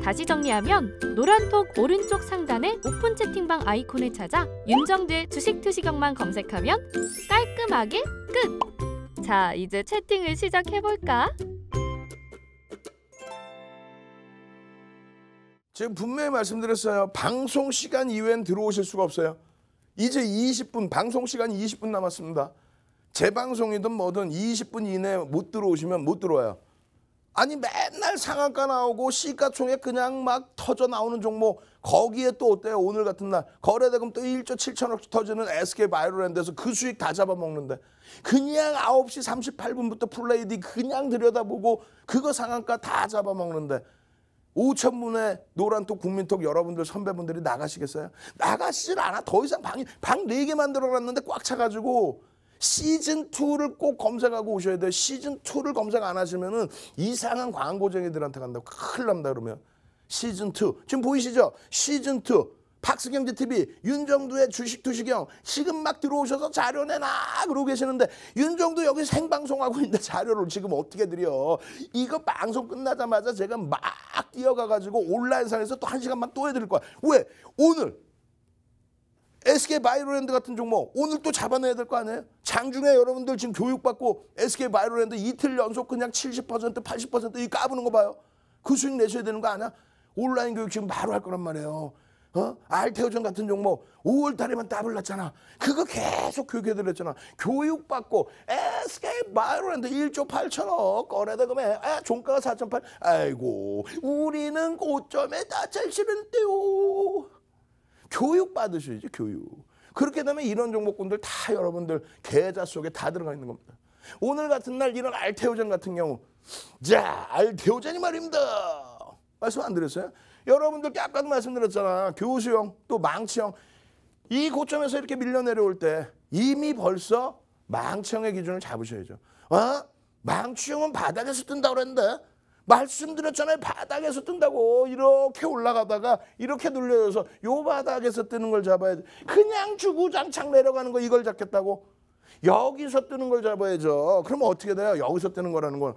다시 정리하면 노란톡 오른쪽 상단의 오픈 채팅방 아이콘을 찾아 윤정두의 주식 투시경만 검색하면 깔끔하게 끝! 자, 이제 채팅을 시작해볼까? 지금 분명히 말씀드렸어요. 방송 시간 이외엔 들어오실 수가 없어요. 이제 20분, 방송 시간이 20분 남았습니다. 재방송이든 뭐든 20분 이내에 못 들어오시면 못 들어와요. 아니 맨날 상한가 나오고 시가총액 그냥 막 터져 나오는 종목 거기에 또 어때요 오늘 같은 날 거래대금 또 1조 7천억 터지는 SK 바이오랜드에서 그 수익 다 잡아먹는데 그냥 9시 38분부터 플레이디 그냥 들여다보고 그거 상한가 다 잡아먹는데 5천분의 노란톡 국민톡 여러분들 선배분들이 나가시겠어요? 나가시질 않아 더 이상 방이 방 4개 만들어놨는데 꽉 차가지고 시즌2를 꼭 검색하고 오셔야 돼요. 시즌2를 검색 안 하시면은 이상한 광고쟁이들한테 간다. 고 큰일 납니다, 그러면. 시즌2. 지금 보이시죠? 시즌2. 박수경제TV, 윤정두의 주식 투시경, 지금 막 들어오셔서 자료 내놔! 그러고 계시는데, 윤정두 여기 생방송하고 있는데 자료를 지금 어떻게 드려? 이거 방송 끝나자마자 제가 막 뛰어가가지고 온라인상에서 또 한 시간만 또 해드릴 거야. 왜? 오늘 SK 바이로랜드 같은 종목 오늘 또 잡아내야 될 거 아니에요? 장중에 여러분들 지금 교육받고 SK 바이로랜드 이틀 연속 그냥 70% 80%이 까부는 거 봐요. 그 수익 내셔야 되는 거 아니야? 온라인 교육 지금 바로 할 거란 말이에요. 어? 알테오전 같은 종목 5월 달에만 따블 났잖아. 그거 계속 교육해드렸잖아. 교육받고 SK 바이오랜드 1조 8천억 거래대 금액 아, 종가가 4.8 아이고 우리는 고점에 다잘 실은데요. 교육 받으셔야지 교육. 그렇게 되면 이런 정보권들 다 여러분들 계좌 속에 다 들어가 있는 겁니다. 오늘 같은 날 이런 알테오전 같은 경우 자 알테오젠이 말입니다. 말씀 안 드렸어요? 여러분들께 아까도 말씀드렸잖아. 교수형 또 망치형 이 고점에서 이렇게 밀려 내려올 때 이미 벌써 망치형의 기준을 잡으셔야죠. 어? 망치형은 바닥에서 뜬다 고 그랬는데 말씀드렸잖아요. 바닥에서 뜬다고. 이렇게 올라가다가 이렇게 눌려져서 요 바닥에서 뜨는 걸 잡아야 돼. 그냥 주구장창 내려가는 거 이걸 잡겠다고. 여기서 뜨는 걸 잡아야죠. 그러면 어떻게 돼요? 여기서 뜨는 거라는 건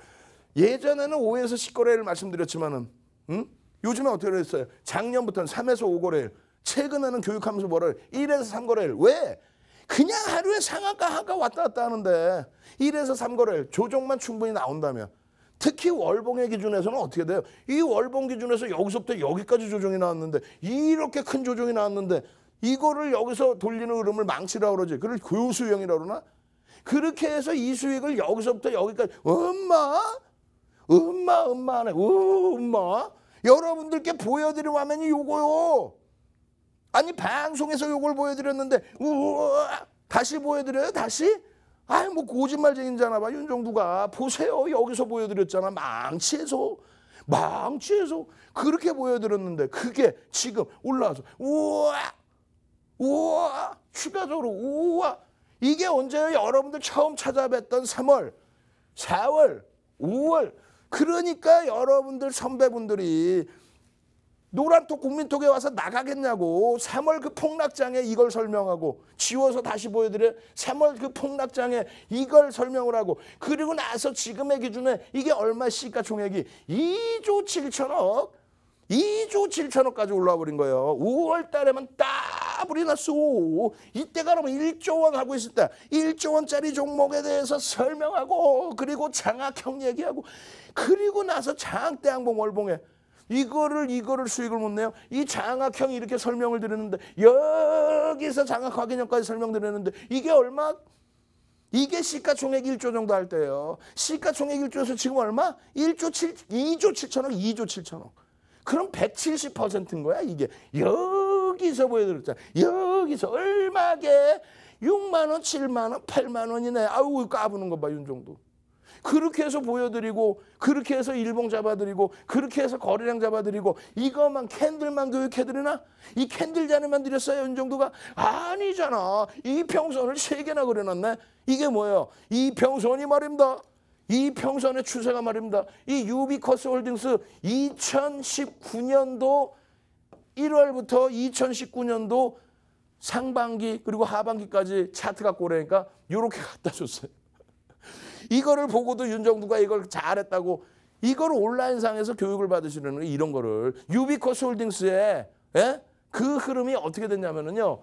예전에는 5에서 10거래를 말씀드렸지만은 음? 요즘에 어떻게 됐어요? 작년부터는 3에서 5거래 최근에는 교육하면서 뭐를 1에서 3거래일. 왜? 그냥 하루에 상한가 하가 왔다 갔다 하는데 1에서 3거래일 조정만 충분히 나온다면 특히 월봉의 기준에서는 어떻게 돼요? 이 월봉 기준에서 여기서부터 여기까지 조정이 나왔는데 이렇게 큰 조정이 나왔는데 이거를 여기서 돌리는 흐름을 망치라고 그러지. 그걸 교수형이라고 그러나? 그렇게 해서 이 수익을 여기서부터 여기까지 엄마 엄마 엄마 하네. 오, 엄마 여러분들께 보여드린 화면이 요거요. 아니 방송에서 요걸 보여드렸는데 우와 다시 보여드려요 다시? 아이 뭐 거짓말쟁이잖아 봐윤정두가 보세요 여기서 보여드렸잖아 망치에서 망치에서 그렇게 보여드렸는데 그게 지금 올라와서 우와 우와 추가적으로 우와 이게 언제요 여러분들 처음 찾아뵀던 3월 4월 5월 그러니까 여러분들 선배분들이 노란톡 국민톡에 와서 나가겠냐고 3월 그 폭락장에 이걸 설명하고 지워서 다시 보여드려 3월 그 폭락장에 이걸 설명을 하고 그리고 나서 지금의 기준에 이게 얼마 시가총액이 2조 7천억 2조 7천억까지 올라와 버린 거예요. 5월 달에만 따블이 났어. 이때가 면 1조 원 하고 있을 때 1조 원짜리 종목에 대해서 설명하고 그리고 장학형 얘기하고 그리고 나서 장학대항봉 월봉에 이거를 이거를 수익을 못 내요. 이 장학형이 이렇게 설명을 드렸는데 여기서 장학 확인형까지 설명드렸는데 이게 얼마? 이게 시가총액 1조 정도 할 때예요. 시가총액 1조에서 지금 얼마? 1조 7 2조 7천억, 2조 7천억. 그럼 170%인 거야, 이게. 여기서 보여드렸잖아. 여기서 얼마게? 6만 원, 7만 원, 8만 원이네. 아우 까부는 거 봐, 윤종도. 그렇게 해서 보여드리고 그렇게 해서 일봉 잡아드리고 그렇게 해서 거래량 잡아드리고 이것만 캔들만 교육해드리나? 이 캔들 자네만 드렸어요 윤정도가? 아니잖아. 이 평선을 세 개나 그려놨네. 이게 뭐예요? 이 평선이 말입니다. 이 평선의 추세가 말입니다. 이 유비커스 홀딩스 2019년도 1월부터 2019년도 상반기 그리고 하반기까지 차트 갖고 오라니까 이렇게 갖다 줬어요. 이거를 보고도 윤정부가 이걸 잘했다고 이걸 온라인상에서 교육을 받으시는 이런 거를 유비코스 홀딩스의 예? 그 흐름이 어떻게 됐냐면은요.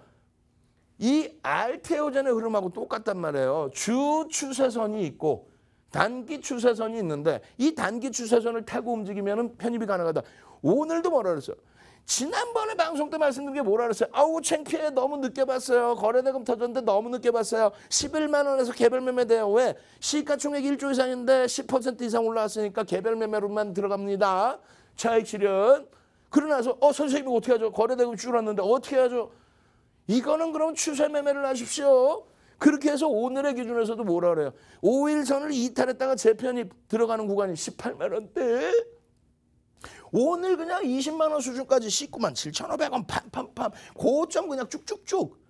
이 알테오젠의 흐름하고 똑같단 말이에요. 주 추세선이 있고 단기 추세선이 있는데 이 단기 추세선을 타고 움직이면 편입이 가능하다. 오늘도 뭐라 그랬어요. 지난번에 방송 때 말씀드린 게 뭐라 그랬어요? 아우 창피해 너무 늦게 봤어요. 거래대금 터졌는데 너무 늦게 봤어요. 11만 원에서 개별 매매돼요. 왜? 시가총액 1조 이상인데 10% 이상 올라왔으니까 개별 매매로만 들어갑니다. 차익 실현. 그러나서 어 선생님 이거 어떻게 하죠? 거래대금 줄었는데 어떻게 하죠? 이거는 그럼 추세 매매를 하십시오. 그렇게 해서 오늘의 기준에서도 뭐라 그래요? 5일선을 이탈했다가 재편이 들어가는 구간이 18만 원대. 오늘 그냥 20만 원 수준까지 19만 7,500원 팜팜팜 고점 그냥 쭉쭉쭉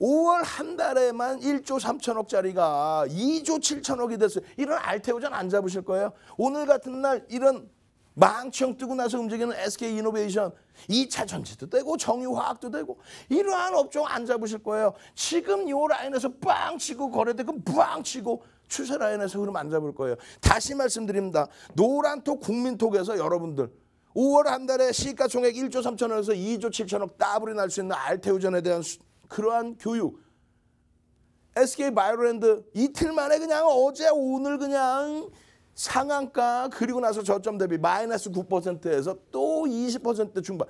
5월 한 달에만 1조 3천억짜리가 2조 7천억이 됐어요. 이런 알테오전 안 잡으실 거예요. 오늘 같은 날 이런 망청 뜨고 나서 움직이는 SK 이노베이션 2차 전지도 되고 정유화학도 되고 이러한 업종 안 잡으실 거예요. 지금 요 라인에서 빵 치고 거래되고빵 치고 추세 라인에서 흐름 안 잡을 거예요. 다시 말씀드립니다. 노란톡 국민톡에서 여러분들 5월 한 달에 시가총액 1조 3천억에서 2조 7천억 따블이 날 수 있는 알테오전에 대한 수, 그러한 교육 SK 바이오랜드 이틀 만에 그냥 어제 오늘 그냥 상한가 그리고 나서 저점 대비 마이너스 9%에서 또 20% 중반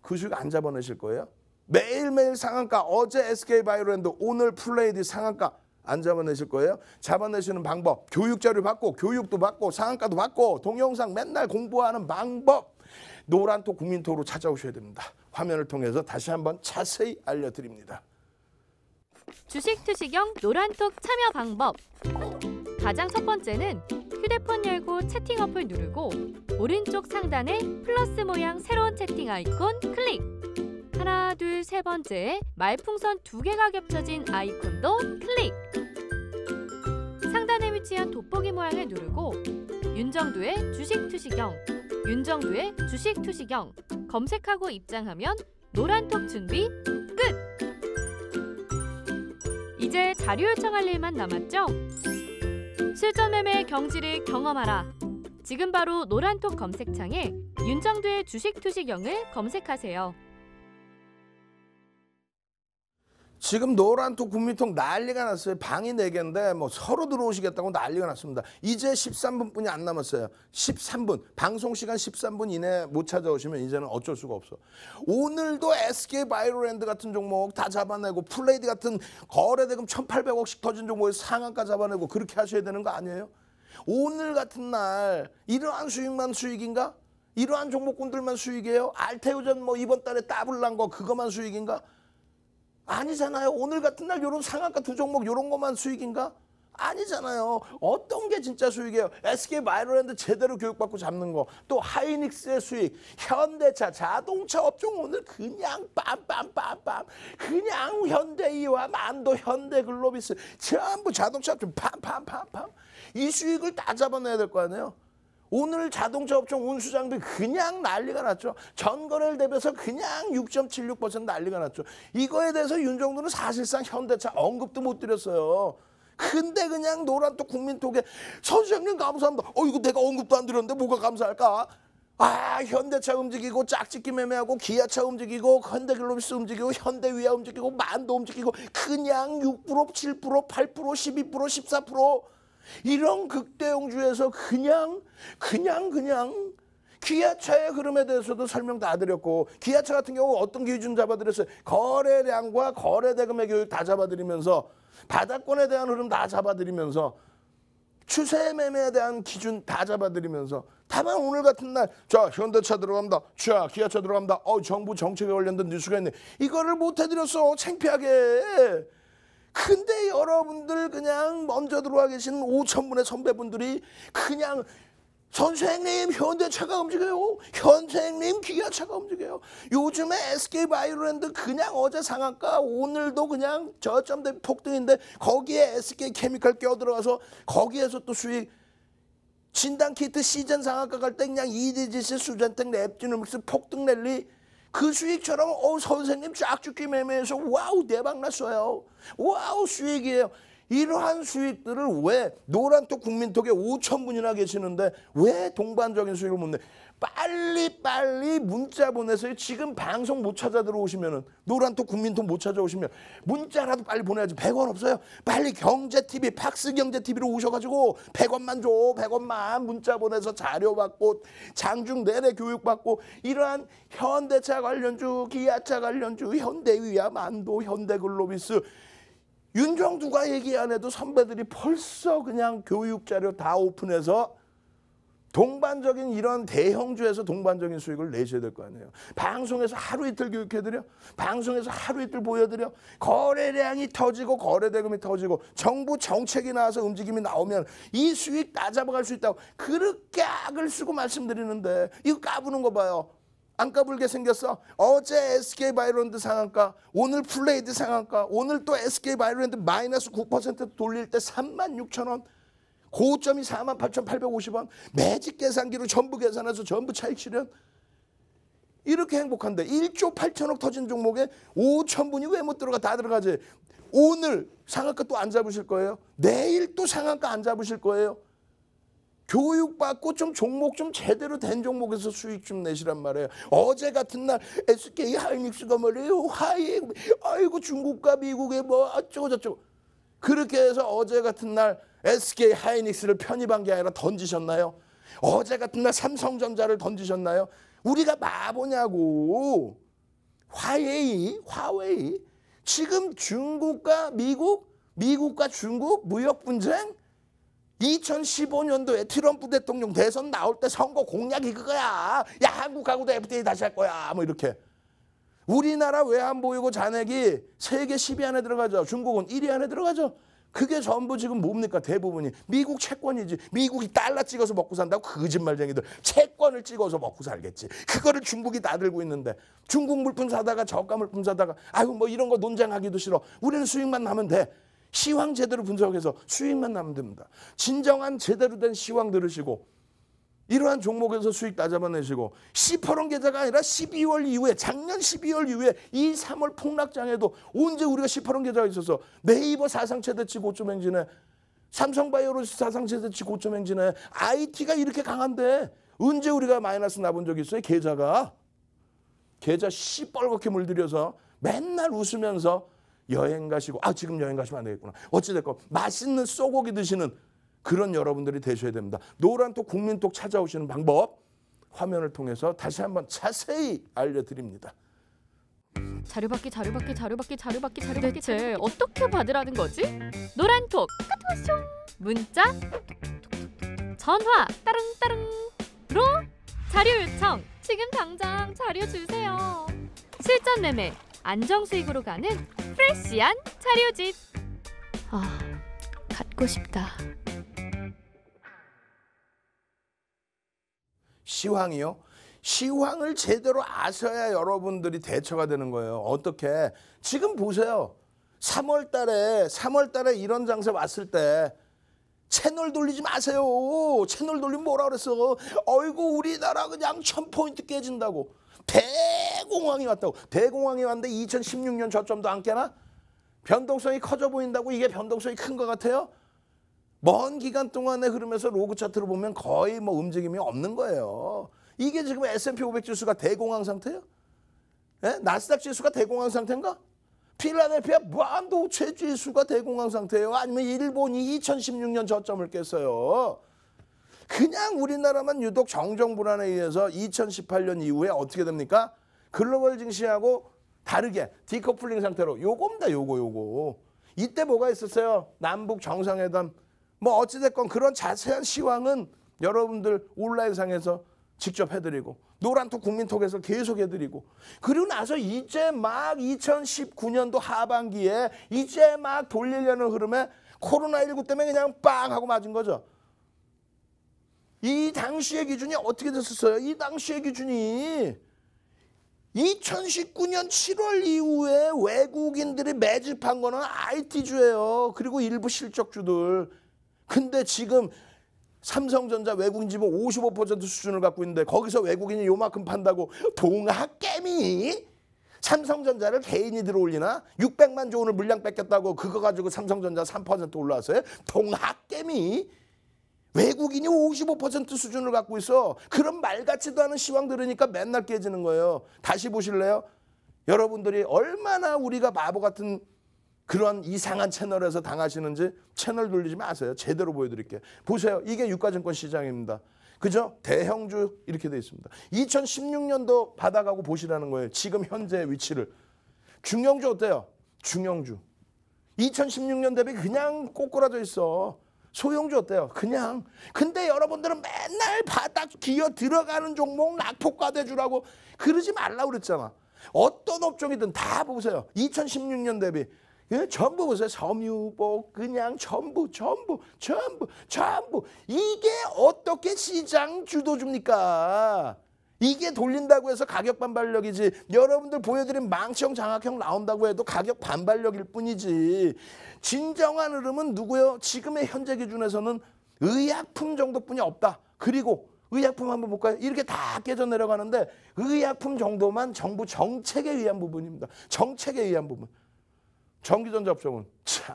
그 수익 안 잡아내실 거예요? 매일매일 상한가 어제 SK 바이오랜드 오늘 플레이디 상한가 안 잡아내실 거예요. 잡아내시는 방법. 교육 자료 받고 교육도 받고 상한가도 받고 동영상 맨날 공부하는 방법. 노란톡 국민토로 찾아오셔야 됩니다. 화면을 통해서 다시 한번 자세히 알려드립니다. 주식 투시경 노란톡 참여 방법 가장 첫 번째는 휴대폰 열고 채팅 어플 누르고 오른쪽 상단에 플러스 모양 새로운 채팅 아이콘 클릭 하나, 둘, 세 번째 말풍선 두 개가 겹쳐진 아이콘도 클릭! 상단에 위치한 돋보기 모양을 누르고 윤정두의 주식투시경, 윤정두의 주식투시경 검색하고 입장하면 노란톡 준비 끝! 이제 자료 요청할 일만 남았죠? 실전매매 경지를 경험하라! 지금 바로 노란톡 검색창에 윤정두의 주식투시경을 검색하세요. 지금 노란통 국민통 난리가 났어요. 방이 4개인데 뭐 서로 들어오시겠다고 난리가 났습니다. 이제 13분뿐이 안 남았어요. 13분. 방송 시간 13분 이내 못 찾아오시면 이제는 어쩔 수가 없어. 오늘도 SK 바이로랜드 같은 종목 다 잡아내고 플레이드 같은 거래 대금 1,800억씩 터진 종목에 상한가 잡아내고 그렇게 하셔야 되는 거 아니에요? 오늘 같은 날 이러한 수익만 수익인가? 이러한 종목군들만 수익이에요? 알테오전 뭐 이번 달에 따블난 거 그것만 수익인가? 아니잖아요. 오늘 같은 날 이런 상한가 두 종목 이런 것만 수익인가? 아니잖아요. 어떤 게 진짜 수익이에요? SK 마이로랜드 제대로 교육받고 잡는 거. 또 하이닉스의 수익. 현대차 자동차 업종 오늘 그냥 빰빰빰빰. 그냥 현대이와 만도 현대글로비스 전부 자동차 업종 빰빰빰빰. 이 수익을 다 잡아내야 될 거 아니에요? 오늘 자동차 업종 운수장비 그냥 난리가 났죠. 전거를 대비해서 그냥 6.76% 난리가 났죠. 이거에 대해서 윤정도는 사실상 현대차 언급도 못 드렸어요. 근데 그냥 노란 톡 국민톡에 선생님 감사합니다. 어 이거 내가 언급도 안 드렸는데 뭐가 감사할까? 아 현대차 움직이고 짝짓기 매매하고 기아차 움직이고 현대글로비스 움직이고 현대위아 움직이고 만도 움직이고 그냥 6% 7% 8% 12% 14% 이런 극대용주에서 그냥 그냥 그냥 기아차의 흐름에 대해서도 설명 다 드렸고 기아차 같은 경우 어떤 기준 잡아드렸어요? 거래량과 거래대금의 교육 다 잡아드리면서 바닥권에 대한 흐름 다 잡아드리면서 추세 매매에 대한 기준 다 잡아드리면서 다만 오늘 같은 날자 현대차 들어갑니다. 자 기아차 들어갑니다. 어 정부 정책에 관련된 뉴스가 있네. 이거를 못 해드렸어. 창피하게. 근데 여러분들 그냥 먼저 들어와 계신 5천분의 선배분들이 그냥 선생님 현대차가 움직여요. 현생님 기아차가 움직여요. 요즘에 SK 바이오랜드 그냥 어제 상한가 오늘도 그냥 저점 대 폭등인데 거기에 SK 케미칼 껴들어가서 거기에서 또 수익 진단 키트 시즌 상한가 갈 때 그냥 이디지스 e 수젠텍 랩진음스 지 폭등 랠리 그 수익처럼 어 선생님 쫙죽기 매매해서 와우 대박 났어요. 와우 수익이에요. 이러한 수익들을 왜 노란톡 국민톡에 5천 분이나 계시는데 왜 동반적인 수익을 못 내? 빨리빨리 문자 보내세요. 지금 방송 못 찾아 들어오시면은 노란톡 국민톡 못 찾아오시면 문자라도 빨리 보내야지. 100원 없어요. 빨리 경제TV 팍스 경제TV로 오셔가지고 100원만 줘. 100원만 문자 보내서 자료 받고 장중 내내 교육받고 이러한 현대차 관련주, 기아차 관련주, 현대위아, 만도, 현대글로비스 윤정두가 얘기 안 해도 선배들이 벌써 그냥 교육 자료 다 오픈해서 동반적인 이런 대형주에서 동반적인 수익을 내셔야 될 거 아니에요. 방송에서 하루 이틀 교육해드려. 방송에서 하루 이틀 보여드려. 거래량이 터지고 거래대금이 터지고 정부 정책이 나와서 움직임이 나오면 이 수익 다 잡아갈 수 있다고 그렇게 악을 쓰고 말씀드리는데 이거 까부는 거 봐요. 안 까불게 생겼어. 어제 SK 바이런드 상한가, 오늘 플레이드 상한가, 오늘 또 SK 바이런드 마이너스 9% 돌릴 때3 6 0 0 0 원. 고점이 48,850원. 매직 계산기로 전부 계산해서 전부 차익실현. 이렇게 행복한데 1조 8천억 터진 종목에 5천분이 왜 못 들어가 다 들어가지. 오늘 상한가 또 안 잡으실 거예요. 내일 또 상한가 안 잡으실 거예요. 교육받고 좀 종목 좀 제대로 된 종목에서 수익 좀 내시란 말이에요. 어제 같은 날 SK 하이닉스가 뭐래요 하이, 아이고 중국과 미국의 뭐 어쩌고저쩌고. 그렇게 해서 어제 같은 날 SK 하이닉스를 편입한 게 아니라 던지셨나요? 어제 같은 날 삼성전자를 던지셨나요? 우리가 바보냐고. 화웨이, 화웨이. 지금 중국과 미국, 미국과 중국 무역 분쟁 2015년도에 트럼프 대통령 대선 나올 때 선거 공약이 그거야. 야 한국하고도 FTA 다시 할 거야. 뭐 이렇게. 우리나라 외환보유고 잔액이 세계 10위 안에 들어가죠. 중국은 1위 안에 들어가죠. 그게 전부 지금 뭡니까? 대부분이 미국 채권이지. 미국이 달러 찍어서 먹고 산다고 거짓말쟁이들. 채권을 찍어서 먹고 살겠지. 그거를 중국이 다 들고 있는데 중국 물품 사다가 저가 물품 사다가 아유 뭐 이런 거 논쟁하기도 싫어. 우리는 수익만 나면 돼. 시황 제대로 분석해서 수익만 나면 됩니다. 진정한 제대로 된 시황 들으시고 이러한 종목에서 수익 다잡아내시고 18원 계좌가 아니라 12월 이후에 작년 12월 이후에 이 3월 폭락장에도 언제 우리가 18원 계좌가 있어서 네이버 사상 최대치 고점 행진에 삼성바이오로스 사상 최대치 고점 행진에 IT가 이렇게 강한데 언제 우리가 마이너스 나 본 적 있어요? 계좌가 계좌 시뻘겋게 물들여서 맨날 웃으면서 여행 가시고 아 지금 여행 가시면 안 되겠구나 어찌됐건 맛있는 소고기 드시는 그런 여러분들이 되셔야 됩니다. 노란 톡 국민 톡 찾아오시는 방법 화면을 통해서 다시 한번 자세히 알려드립니다. 자료 받기 자료 받기 자료 받기 자료 받기 자료 받기 대체 어떻게 받으라는 거지? 노란 톡 문자 전화 따릉따릉로 자료 요청 지금 당장 자료 주세요. 실전 매매 안정 수익으로 가는 프레시한 자료집. 아 갖고 싶다. 시황이요. 시황을 제대로 아셔야 여러분들이 대처가 되는 거예요. 어떻게? 지금 보세요. 3월 달에 3월 달에 이런 장세 왔을 때 채널 돌리지 마세요. 채널 돌리면 뭐라 그랬어? 어이구 우리나라 그냥 1000포인트 깨진다고. 대공황이 왔다고. 대공황이 왔는데 2016년 저점도 안 깨나? 변동성이 커져 보인다고 이게 변동성이 큰 것 같아요? 먼 기간 동안의 흐름에서 로그 차트를 보면 거의 뭐 움직임이 없는 거예요. 이게 지금 S&P 500 지수가 대공황 상태예요? 예? 나스닥 지수가 대공황 상태인가? 필라델피아 반도 최지수가 대공황 상태예요. 아니면 일본이 2016년 저점을 깼어요. 그냥 우리나라만 유독 정정 불안에 의해서 2018년 이후에 어떻게 됩니까? 글로벌 증시하고 다르게 디커플링 상태로 요겁니다. 요거 요거. 이때 뭐가 있었어요? 남북 정상회담 뭐 어찌됐건 그런 자세한 시황은 여러분들 온라인상에서 직접 해드리고 노란톡 국민톡에서 계속 해드리고 그리고 나서 이제 막 2019년도 하반기에 이제 막 돌리려는 흐름에 코로나19 때문에 그냥 빵 하고 맞은 거죠. 이 당시의 기준이 어떻게 됐었어요? 이 당시의 기준이 2019년 7월 이후에 외국인들이 매집한 거는 IT주예요. 그리고 일부 실적주들. 근데 지금 삼성전자 외국인 지분 55% 수준을 갖고 있는데 거기서 외국인이 요만큼 판다고 동학개미 삼성전자를 개인이 들어올리나 600만 조 원을 물량 뺏겼다고 그거 가지고 삼성전자 3% 올라왔어요. 동학개미 외국인이 55% 수준을 갖고 있어. 그런 말 같지도 않은 시황 들으니까 맨날 깨지는 거예요. 다시 보실래요? 여러분들이 얼마나 우리가 바보 같은 그런 이상한 채널에서 당하시는지 채널 돌리지 마세요. 제대로 보여드릴게요. 보세요. 이게 유가증권 시장입니다. 그죠? 대형주 이렇게 돼 있습니다. 2016년도 받아가고 보시라는 거예요. 지금 현재 위치를. 중형주 어때요? 중형주. 2016년 대비 그냥 꼬꾸라져 있어. 소형주 어때요? 그냥. 근데 여러분들은 맨날 바닥 기어 들어가는 종목 낙폭과대주라고 그러지 말라 고 그랬잖아. 어떤 업종이든 다 보세요. 2016년 대비 예, 전부 보세요. 섬유복 그냥 전부 전부 전부 전부 이게 어떻게 시장 주도주니까 이게 돌린다고 해서 가격 반발력이지 여러분들 보여드린 망청 장학형 나온다고 해도 가격 반발력일 뿐이지 진정한 흐름은 누구요? 지금의 현재 기준에서는 의약품 정도뿐이 없다. 그리고 의약품 한번 볼까요? 이렇게 다 깨져 내려가는데 의약품 정도만 정부 정책에 의한 부분입니다. 정책에 의한 부분. 전기전자 업종은 참.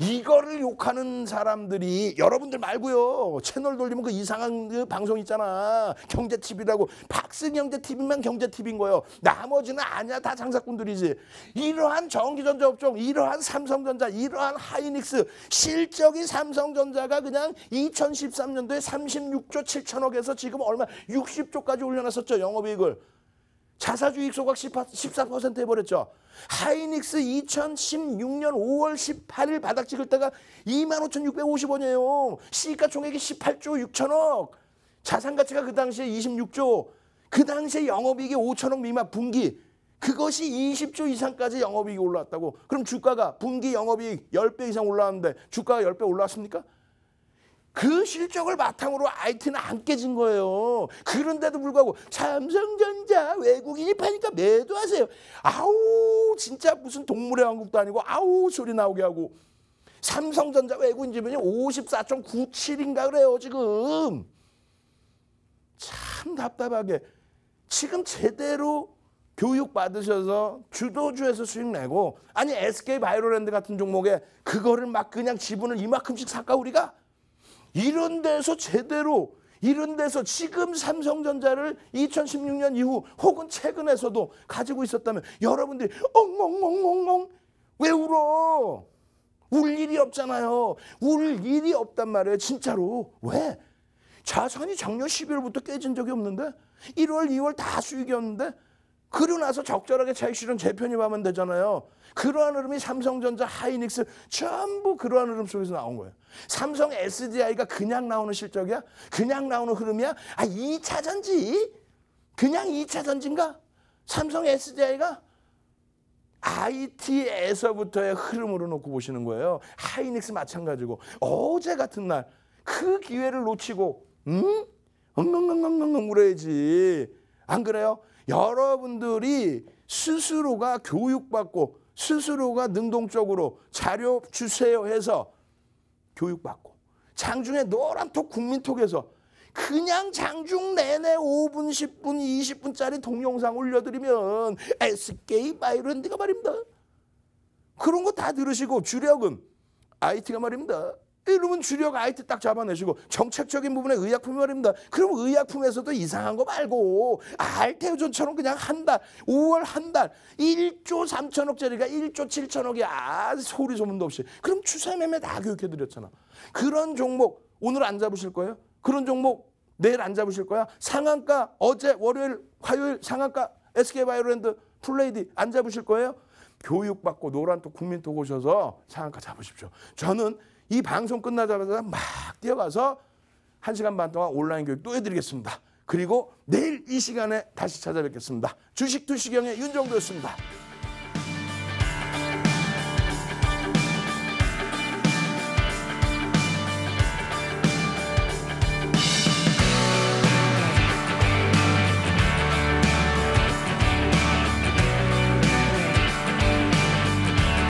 이거를 욕하는 사람들이 여러분들 말고요. 채널 돌리면 그 이상한 그 방송 있잖아. 경제 TV라고 박스경제 TV만 경제 TV인 거예요. 나머지는 아니야 다 장사꾼들이지. 이러한 전기전자 업종, 이러한 삼성전자, 이러한 하이닉스 실적이 삼성전자가 그냥 2013년도에 36조 7천억에서 지금 얼마 60조까지 올려놨었죠 영업이익을. 자사주익 소각 14% 해버렸죠. 하이닉스 2016년 5월 18일 바닥 찍을 때가 25,650원이에요. 시가총액이 18조 6천억. 자산가치가 그 당시에 26조. 그 당시에 영업이익이 5천억 미만 분기. 그것이 20조 이상까지 영업이익이 올라왔다고. 그럼 주가가 분기 영업이익 10배 이상 올라왔는데 주가가 10배 올라왔습니까? 그 실적을 바탕으로 IT는 안 깨진 거예요. 그런데도 불구하고 삼성전자 외국인이 파니까 매도하세요. 아우 진짜 무슨 동물의 왕국도 아니고 아우 소리 나오게 하고 삼성전자 외국인 지분이 54.97인가 그래요 지금. 참 답답하게 지금 제대로 교육 받으셔서 주도주에서 수익 내고 아니 SK 바이오랜드 같은 종목에 그거를 막 그냥 지분을 이만큼씩 사까 우리가 이런 데서 제대로 이런 데서 지금 삼성전자를 2016년 이후 혹은 최근에서도 가지고 있었다면 여러분들이 엉엉엉엉엉 왜 울어? 울 일이 없잖아요. 울 일이 없단 말이에요. 진짜로. 왜? 자산이 작년 12월부터 깨진 적이 없는데 1월, 2월 다 수익이었는데 그러 나서 적절하게 차익실현 재편입하면 되잖아요. 그러한 흐름이 삼성전자, 하이닉스 전부 그러한 흐름 속에서 나온 거예요. 삼성 SDI가 그냥 나오는 실적이야? 그냥 나오는 흐름이야? 아, 2차 전지? 그냥 2차 전지인가? 삼성 SDI가 IT에서부터의 흐름으로 놓고 보시는 거예요. 하이닉스 마찬가지고 어제 같은 날 그 기회를 놓치고 응? 음? 엉엉엉엉엉 울어야지. 안 그래요? 여러분들이 스스로가 교육받고 스스로가 능동적으로 자료 주세요 해서 교육받고 장중에 노란톡 국민톡에서 그냥 장중 내내 5분, 10분, 20분짜리 동영상 올려드리면 SK 바이런드가 말입니다. 그런 거 다 들으시고 주력은 IT가 말입니다. 이러면 주력 아이티 딱 잡아내시고 정책적인 부분에 의약품이 말입니다. 그럼 의약품에서도 이상한 거 말고 알테오존처럼 그냥 한 달, 5월 한 달, 1조 3천억짜리가 1조 7천억이야. 소리 소문도 없이. 그럼 추세매매 다 교육해드렸잖아. 그런 종목 오늘 안 잡으실 거예요? 그런 종목 내일 안 잡으실 거야? 상한가 어제 월요일, 화요일 상한가 SK바이오랜드 플레이디 안 잡으실 거예요? 교육받고 노란톡 국민톡 오셔서 상한가 잡으십시오. 저는 이 방송 끝나자마자 막 뛰어가서 한시간반 동안 온라인 교육 또 해드리겠습니다. 그리고 내일 이 시간에 다시 찾아뵙겠습니다. 주식 투시경의 윤정도였습니다.